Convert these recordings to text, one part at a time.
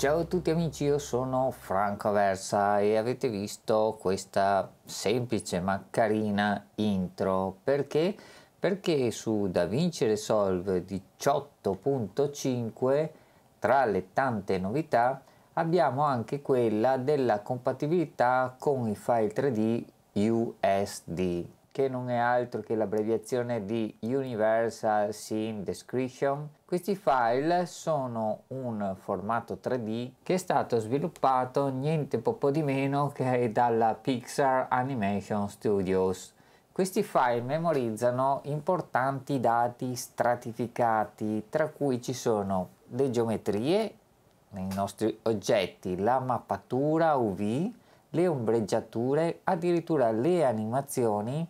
Ciao a tutti amici, io sono Franco Versa e avete visto questa semplice ma carina intro. Perché? Perché su DaVinci Resolve 18.5, tra le tante novità, abbiamo anche quella della compatibilità con i file 3D USD che non è altro che l'abbreviazione di Universal Scene Description. Questi file sono un formato 3D che è stato sviluppato niente poco di meno che dalla Pixar Animation Studios. Questi file memorizzano importanti dati stratificati, tra cui ci sono le geometrie, nei nostri oggetti, la mappatura UV, le ombreggiature, addirittura le animazioni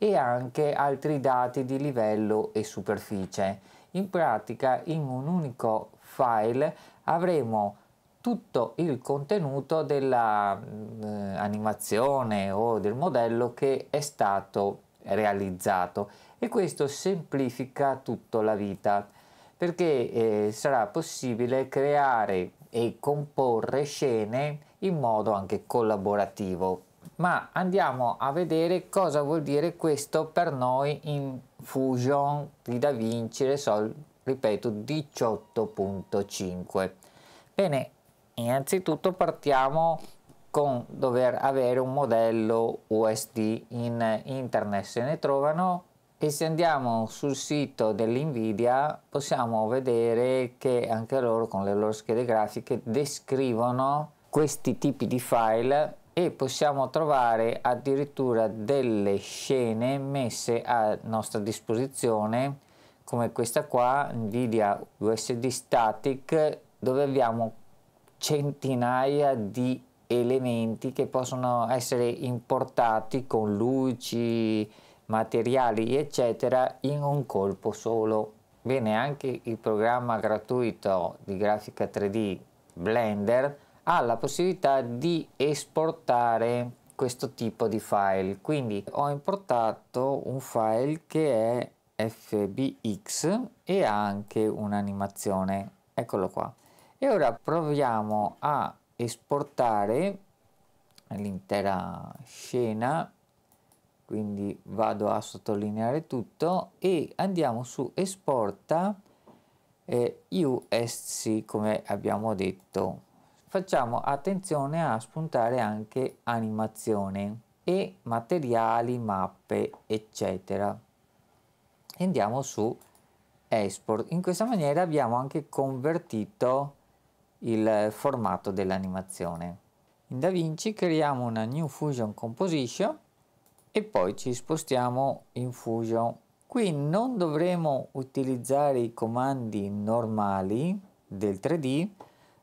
e anche altri dati di livello e superficie. In pratica in un unico file avremo tutto il contenuto dell'animazione mm, eh, o del modello che è stato realizzato e questo semplifica tutta la vita perché eh, sarà possibile creare e comporre scene in modo anche collaborativo ma andiamo a vedere cosa vuol dire questo per noi in Fusion di Da Vinci Resolve, ripeto, 18.5. Bene, innanzitutto partiamo con dover avere un modello USD in internet se ne trovano e se andiamo sul sito dell'Nvidia possiamo vedere che anche loro con le loro schede grafiche descrivono questi tipi di file e possiamo trovare addirittura delle scene messe a nostra disposizione come questa qua Nvidia USD Static dove abbiamo centinaia di elementi che possono essere importati con luci, materiali eccetera in un colpo solo. Bene, anche il programma gratuito di grafica 3D Blender ha la possibilità di esportare questo tipo di file quindi ho importato un file che è fbx e anche un'animazione eccolo qua e ora proviamo a esportare l'intera scena quindi vado a sottolineare tutto e andiamo su esporta eh, usc come abbiamo detto facciamo attenzione a spuntare anche animazione e materiali, mappe, eccetera. Andiamo su export. In questa maniera abbiamo anche convertito il formato dell'animazione. In DaVinci creiamo una new Fusion Composition e poi ci spostiamo in Fusion. Qui non dovremo utilizzare i comandi normali del 3D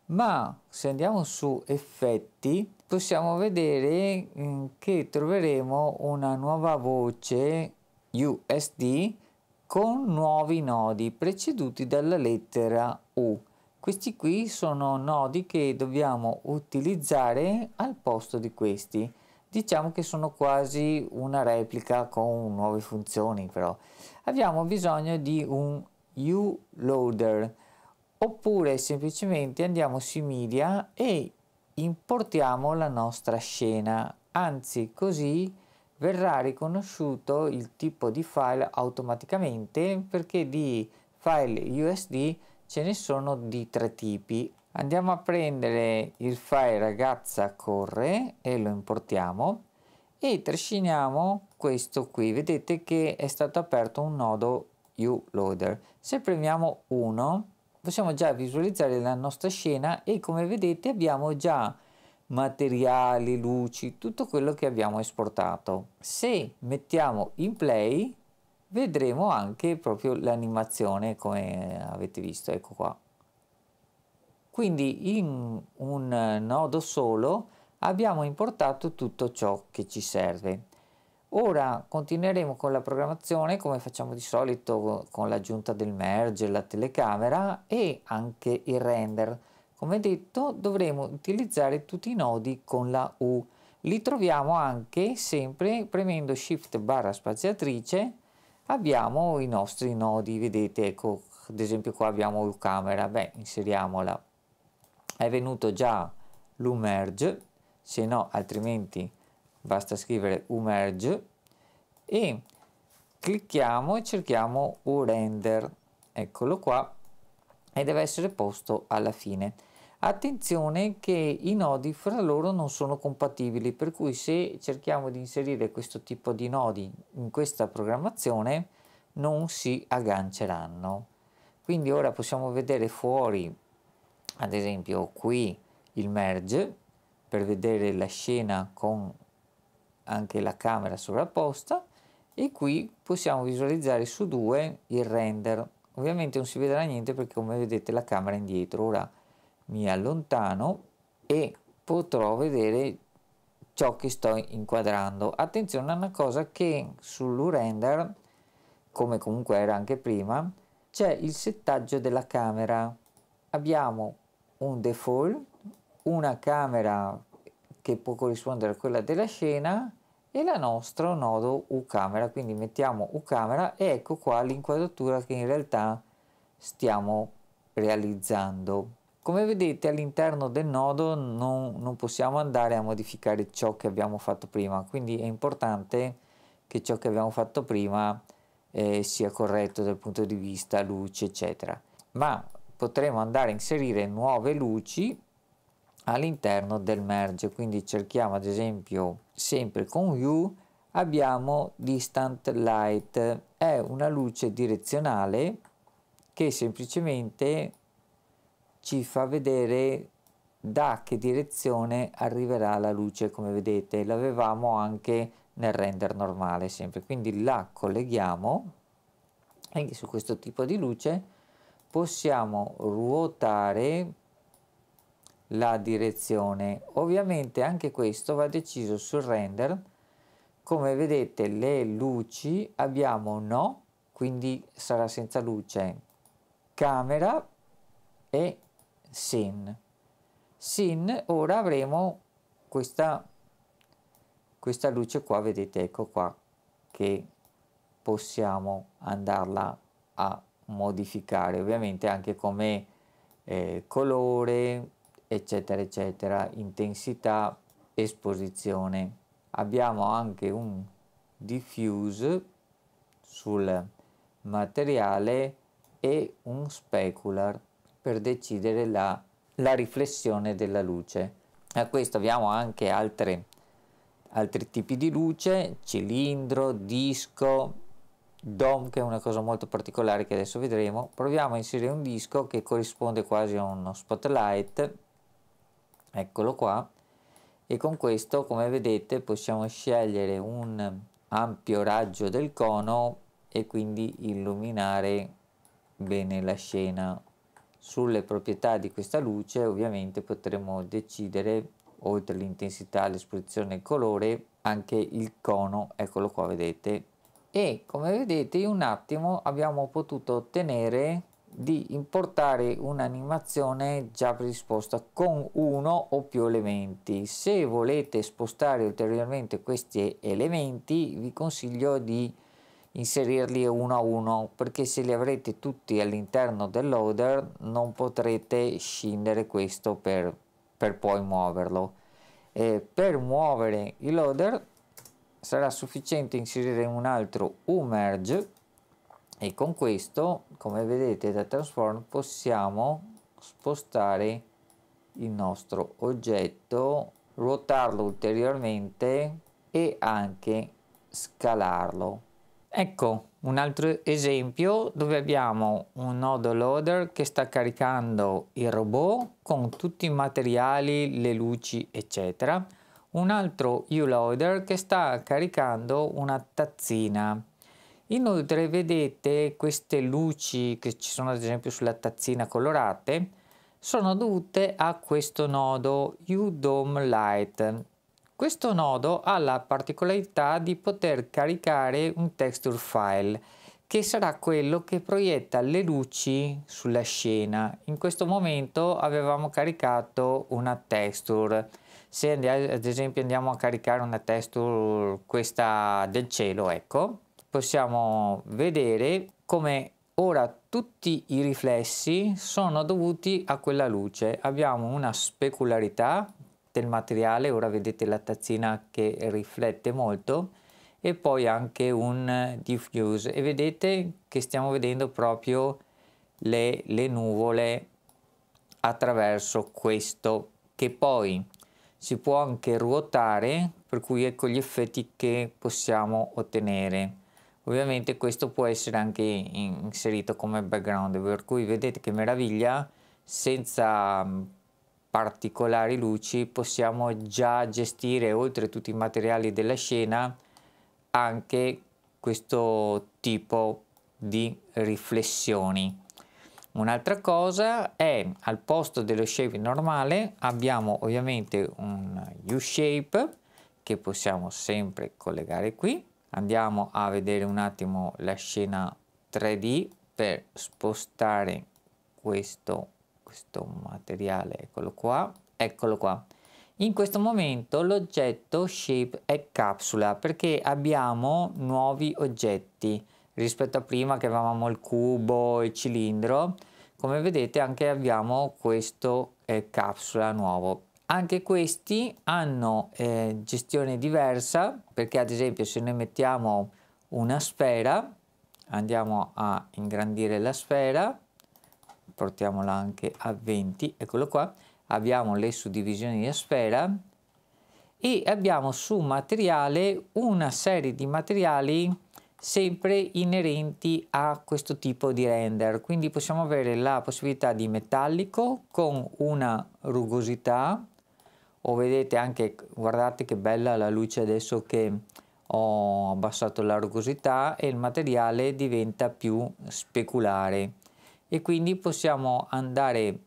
ma se andiamo su effetti possiamo vedere mm, che troveremo una nuova voce USD con nuovi nodi preceduti dalla lettera U. Questi qui sono nodi che dobbiamo utilizzare al posto di questi. Diciamo che sono quasi una replica con nuove funzioni però. Abbiamo bisogno di un U-loader oppure semplicemente andiamo sui media e importiamo la nostra scena anzi così verrà riconosciuto il tipo di file automaticamente perché di file usd ce ne sono di tre tipi andiamo a prendere il file ragazza corre e lo importiamo e trasciniamo questo qui vedete che è stato aperto un nodo uloader se premiamo 1 possiamo già visualizzare la nostra scena e come vedete abbiamo già materiali, luci, tutto quello che abbiamo esportato. Se mettiamo in play vedremo anche proprio l'animazione come avete visto, ecco qua. Quindi in un nodo solo abbiamo importato tutto ciò che ci serve. Ora continueremo con la programmazione come facciamo di solito con l'aggiunta del merge, la telecamera e anche il render. Come detto dovremo utilizzare tutti i nodi con la U. Li troviamo anche sempre premendo shift barra spaziatrice abbiamo i nostri nodi, vedete ecco ad esempio qua abbiamo U camera, beh inseriamola. È venuto già l'U merge, se no altrimenti basta scrivere umerge e clicchiamo e cerchiamo un render eccolo qua e deve essere posto alla fine attenzione che i nodi fra loro non sono compatibili per cui se cerchiamo di inserire questo tipo di nodi in questa programmazione non si agganceranno quindi ora possiamo vedere fuori ad esempio qui il merge per vedere la scena con anche la camera sovrapposta e qui possiamo visualizzare su due il render ovviamente non si vedrà niente perché come vedete la camera è indietro ora mi allontano e potrò vedere ciò che sto inquadrando attenzione a una cosa che sull'urender come comunque era anche prima c'è il settaggio della camera abbiamo un default una camera che può corrispondere a quella della scena e la nostra nodo U camera, quindi mettiamo U camera e ecco qua l'inquadratura che in realtà stiamo realizzando. Come vedete all'interno del nodo non, non, possiamo andare a modificare ciò che abbiamo fatto prima, quindi è importante che ciò che abbiamo fatto prima eh, sia corretto dal punto di vista luce eccetera. Ma potremo andare a inserire nuove luci all'interno del merge quindi cerchiamo ad esempio sempre con U abbiamo distant light è una luce direzionale che semplicemente ci fa vedere da che direzione arriverà la luce come vedete l'avevamo anche nel render normale sempre quindi la colleghiamo e su questo tipo di luce possiamo ruotare la direzione. Ovviamente anche questo va deciso sul render. Come vedete le luci abbiamo no, quindi sarà senza luce. Camera e sin. Sin ora avremo questa, questa luce qua, vedete, ecco qua, che possiamo andarla a modificare. Ovviamente anche come eh, colore, eccetera eccetera intensità esposizione abbiamo anche un diffuse sul materiale e un specular per decidere la, la riflessione della luce a questo abbiamo anche altre, altri tipi di luce cilindro disco DOM che è una cosa molto particolare che adesso vedremo proviamo a inserire un disco che corrisponde quasi a uno spotlight eccolo qua e con questo come vedete possiamo scegliere un ampio raggio del cono e quindi illuminare bene la scena sulle proprietà di questa luce ovviamente potremo decidere oltre l'intensità l'esposizione e il colore anche il cono eccolo qua vedete e come vedete in un attimo abbiamo potuto ottenere di importare un'animazione già predisposta con uno o più elementi. Se volete spostare ulteriormente questi elementi vi consiglio di inserirli uno a uno perché se li avrete tutti all'interno del loader non potrete scindere questo per, per poi muoverlo. E per muovere il loader sarà sufficiente inserire un altro UMERGE e con questo come vedete da transform possiamo spostare il nostro oggetto ruotarlo ulteriormente e anche scalarlo ecco un altro esempio dove abbiamo un nodo loader che sta caricando il robot con tutti i materiali le luci eccetera un altro u loader che sta caricando una tazzina Inoltre vedete queste luci che ci sono ad esempio sulla tazzina colorate sono dovute a questo nodo UDOM Light. Questo nodo ha la particolarità di poter caricare un texture file che sarà quello che proietta le luci sulla scena. In questo momento avevamo caricato una texture. Se ad esempio andiamo a caricare una texture questa del cielo, ecco, possiamo vedere come ora tutti i riflessi sono dovuti a quella luce. Abbiamo una specularità del materiale, ora vedete la tazzina che riflette molto, e poi anche un diffuse e vedete che stiamo vedendo proprio le, le nuvole attraverso questo che poi si può anche ruotare per cui ecco gli effetti che possiamo ottenere Ovviamente questo può essere anche inserito come background, per cui vedete che meraviglia, senza mm, particolari luci possiamo già gestire oltre tutti i materiali della scena anche questo tipo di riflessioni. Un'altra cosa è al posto dello shape normale abbiamo ovviamente un U-shape che possiamo sempre collegare qui andiamo a vedere un attimo la scena 3D per spostare questo, questo materiale, eccolo qua, eccolo qua. In questo momento l'oggetto shape è capsula perché abbiamo nuovi oggetti rispetto a prima che avevamo il cubo, il cilindro. Come vedete anche abbiamo questo eh, capsula nuovo. Anche questi hanno eh, gestione diversa perché ad esempio se noi mettiamo una sfera, andiamo a ingrandire la sfera, portiamola anche a 20, eccolo qua, abbiamo le suddivisioni a sfera e abbiamo su materiale una serie di materiali sempre inerenti a questo tipo di render quindi possiamo avere la possibilità di metallico con una rugosità o vedete anche guardate che bella la luce adesso che ho abbassato la rugosità e il materiale diventa più speculare e quindi possiamo andare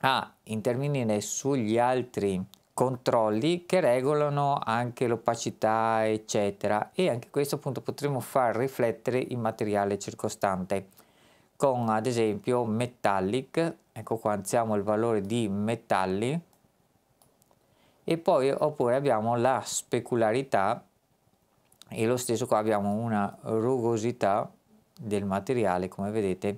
a intervenire sugli altri controlli che regolano anche l'opacità eccetera e anche questo appunto potremo far riflettere il materiale circostante con ad esempio metallic ecco qua anziamo il valore di metalli e poi oppure abbiamo la specularità e lo stesso qua abbiamo una rugosità del materiale come vedete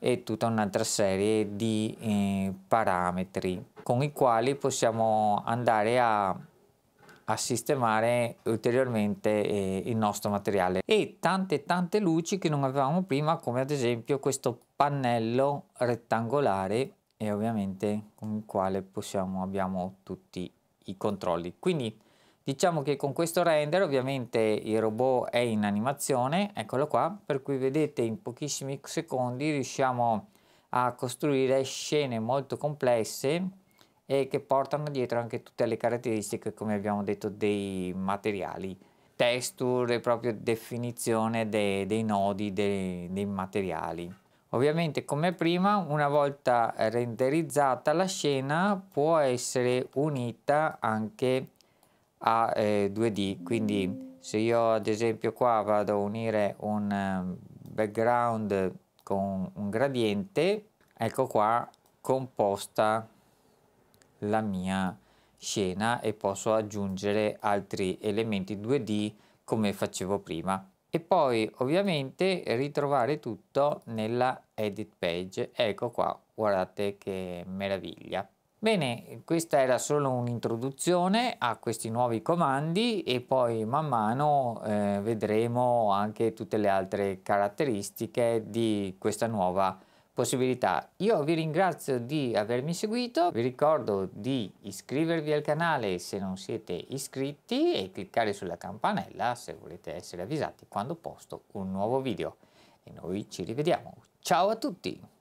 e tutta un'altra serie di eh, parametri con i quali possiamo andare a, a sistemare ulteriormente eh, il nostro materiale e tante tante luci che non avevamo prima come ad esempio questo pannello rettangolare e ovviamente con il quale possiamo abbiamo tutti i controlli. Quindi diciamo che con questo render ovviamente il robot è in animazione, eccolo qua, per cui vedete in pochissimi secondi riusciamo a costruire scene molto complesse e che portano dietro anche tutte le caratteristiche, come abbiamo detto, dei materiali texture, proprio definizione dei, dei nodi, dei, dei materiali. Ovviamente come prima una volta renderizzata la scena può essere unita anche a eh, 2D quindi se io ad esempio qua vado a unire un eh, background con un gradiente ecco qua composta la mia scena e posso aggiungere altri elementi 2D come facevo prima e poi ovviamente ritrovare tutto nella edit page ecco qua guardate che meraviglia bene questa era solo un'introduzione a questi nuovi comandi e poi man mano eh, vedremo anche tutte le altre caratteristiche di questa nuova possibilità. Io vi ringrazio di avermi seguito, vi ricordo di iscrivervi al canale se non siete iscritti e cliccare sulla campanella se volete essere avvisati quando posto un nuovo video. E noi ci rivediamo. Ciao a tutti!